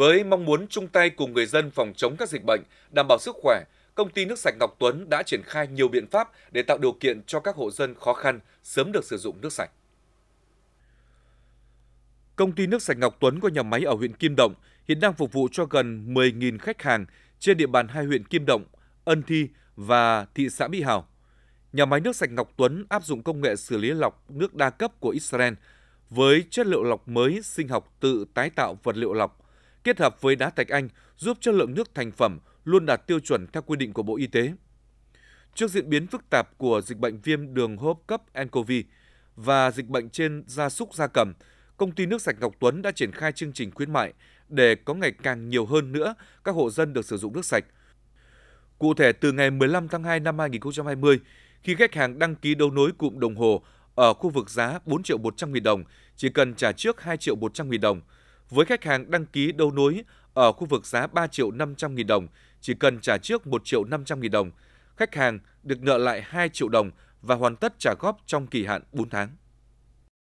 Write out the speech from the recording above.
Với mong muốn chung tay cùng người dân phòng chống các dịch bệnh, đảm bảo sức khỏe, công ty nước sạch Ngọc Tuấn đã triển khai nhiều biện pháp để tạo điều kiện cho các hộ dân khó khăn sớm được sử dụng nước sạch. Công ty nước sạch Ngọc Tuấn có nhà máy ở huyện Kim Động, hiện đang phục vụ cho gần 10.000 khách hàng trên địa bàn hai huyện Kim Động, Ân Thi và thị xã Mỹ Hào. Nhà máy nước sạch Ngọc Tuấn áp dụng công nghệ xử lý lọc nước đa cấp của Israel với chất liệu lọc mới sinh học tự tái tạo vật liệu lọc, kết hợp với đá thạch anh giúp cho lượng nước thành phẩm luôn đạt tiêu chuẩn theo quy định của Bộ Y tế. Trước diễn biến phức tạp của dịch bệnh viêm đường hô hấp cấp nCoV và dịch bệnh trên gia súc gia cầm, công ty nước sạch Ngọc Tuấn đã triển khai chương trình khuyến mại để có ngày càng nhiều hơn nữa các hộ dân được sử dụng nước sạch. Cụ thể, từ ngày 15 tháng 2 năm 2020, khi khách hàng đăng ký đấu nối cụm đồng hồ ở khu vực giá 4 triệu 100 000 đồng, chỉ cần trả trước 2 triệu 100 000 đồng – với khách hàng đăng ký đấu nối ở khu vực giá 3 triệu 500 nghìn đồng, chỉ cần trả trước 1 triệu 500 nghìn đồng. Khách hàng được nợ lại 2 triệu đồng và hoàn tất trả góp trong kỳ hạn 4 tháng.